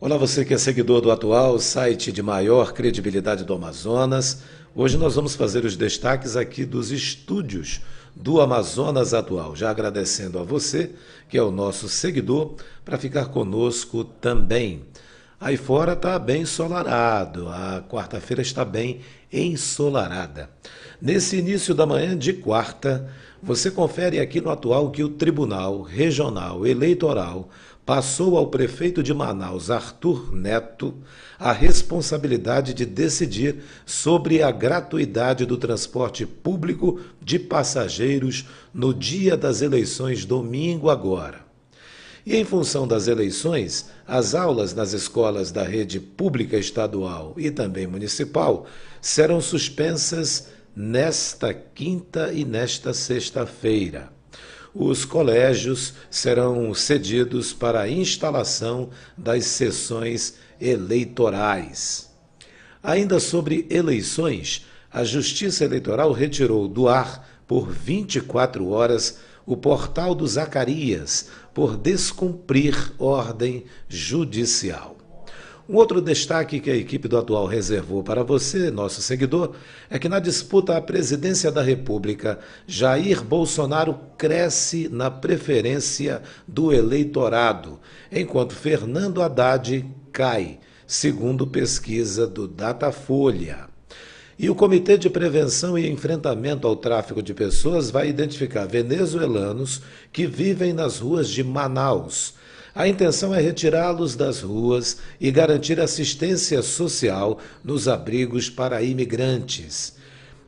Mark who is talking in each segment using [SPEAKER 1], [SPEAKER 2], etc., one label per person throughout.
[SPEAKER 1] Olá, você que é seguidor do atual site de maior credibilidade do Amazonas. Hoje nós vamos fazer os destaques aqui dos estúdios do Amazonas Atual. Já agradecendo a você, que é o nosso seguidor, para ficar conosco também. Aí fora está bem ensolarado, a quarta-feira está bem ensolarada. Nesse início da manhã de quarta, você confere aqui no atual que o Tribunal Regional Eleitoral passou ao prefeito de Manaus, Arthur Neto, a responsabilidade de decidir sobre a gratuidade do transporte público de passageiros no dia das eleições, domingo agora. E em função das eleições, as aulas nas escolas da rede pública estadual e também municipal serão suspensas nesta quinta e nesta sexta-feira. Os colégios serão cedidos para a instalação das sessões eleitorais. Ainda sobre eleições, a Justiça Eleitoral retirou do ar por 24 horas o portal do Zacarias por descumprir ordem judicial. Um outro destaque que a equipe do atual reservou para você, nosso seguidor, é que na disputa à presidência da República, Jair Bolsonaro cresce na preferência do eleitorado, enquanto Fernando Haddad cai, segundo pesquisa do Datafolha. E o Comitê de Prevenção e Enfrentamento ao Tráfico de Pessoas vai identificar venezuelanos que vivem nas ruas de Manaus. A intenção é retirá-los das ruas e garantir assistência social nos abrigos para imigrantes.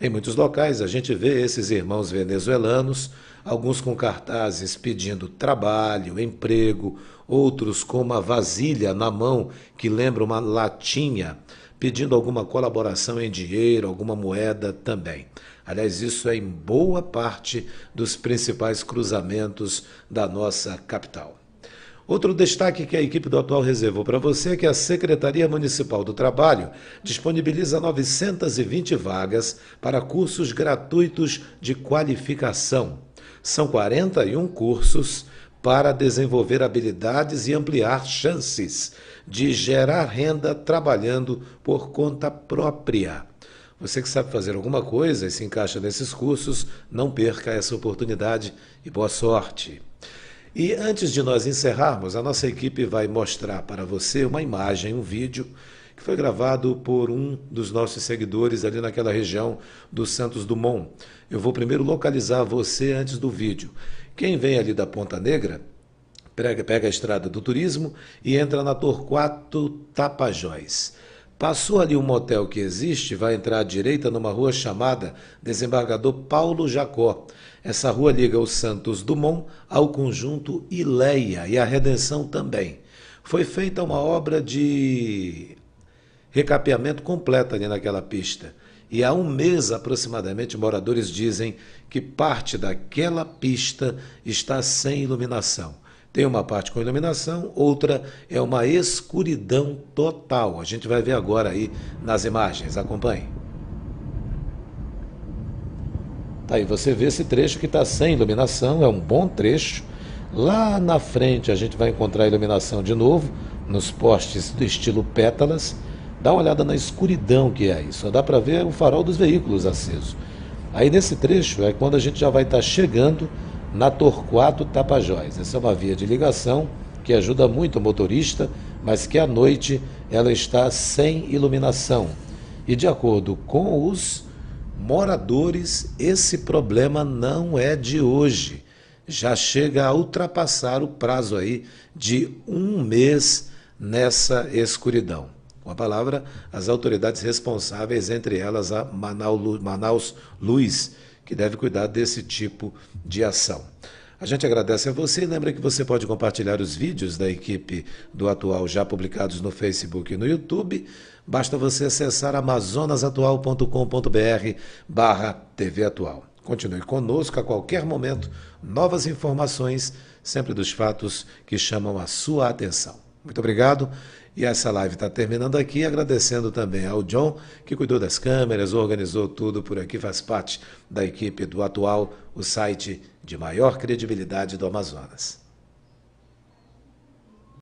[SPEAKER 1] Em muitos locais a gente vê esses irmãos venezuelanos, alguns com cartazes pedindo trabalho, emprego, outros com uma vasilha na mão que lembra uma latinha pedindo alguma colaboração em dinheiro, alguma moeda também. Aliás, isso é em boa parte dos principais cruzamentos da nossa capital. Outro destaque que a equipe do atual reservou para você é que a Secretaria Municipal do Trabalho disponibiliza 920 vagas para cursos gratuitos de qualificação. São 41 cursos para desenvolver habilidades e ampliar chances de gerar renda trabalhando por conta própria. Você que sabe fazer alguma coisa e se encaixa nesses cursos, não perca essa oportunidade e boa sorte. E antes de nós encerrarmos, a nossa equipe vai mostrar para você uma imagem, um vídeo que foi gravado por um dos nossos seguidores ali naquela região do Santos Dumont. Eu vou primeiro localizar você antes do vídeo. Quem vem ali da Ponta Negra pega a estrada do turismo e entra na Torquato Tapajós. Passou ali um motel que existe, vai entrar à direita numa rua chamada Desembargador Paulo Jacó. Essa rua liga o Santos Dumont ao conjunto Ileia e a Redenção também. Foi feita uma obra de recapeamento completa ali naquela pista e há um mês aproximadamente, moradores dizem que parte daquela pista está sem iluminação. Tem uma parte com iluminação, outra é uma escuridão total. A gente vai ver agora aí nas imagens. Acompanhe. Tá aí você vê esse trecho que está sem iluminação, é um bom trecho. Lá na frente a gente vai encontrar iluminação de novo, nos postes do estilo pétalas. Dá uma olhada na escuridão que é isso. Só dá para ver o farol dos veículos aceso. Aí nesse trecho é quando a gente já vai estar tá chegando na Torquato Tapajós. Essa é uma via de ligação que ajuda muito o motorista, mas que à noite ela está sem iluminação. E de acordo com os moradores, esse problema não é de hoje. Já chega a ultrapassar o prazo aí de um mês nessa escuridão. Com a palavra, as autoridades responsáveis, entre elas a Manaus Luz, que deve cuidar desse tipo de ação. A gente agradece a você e lembra que você pode compartilhar os vídeos da equipe do Atual já publicados no Facebook e no YouTube. Basta você acessar amazonasatual.com.br barra TV Atual. Continue conosco a qualquer momento, novas informações, sempre dos fatos que chamam a sua atenção. Muito obrigado e essa live está terminando aqui, agradecendo também ao John, que cuidou das câmeras, organizou tudo por aqui, faz parte da equipe do Atual, o site de maior credibilidade do Amazonas.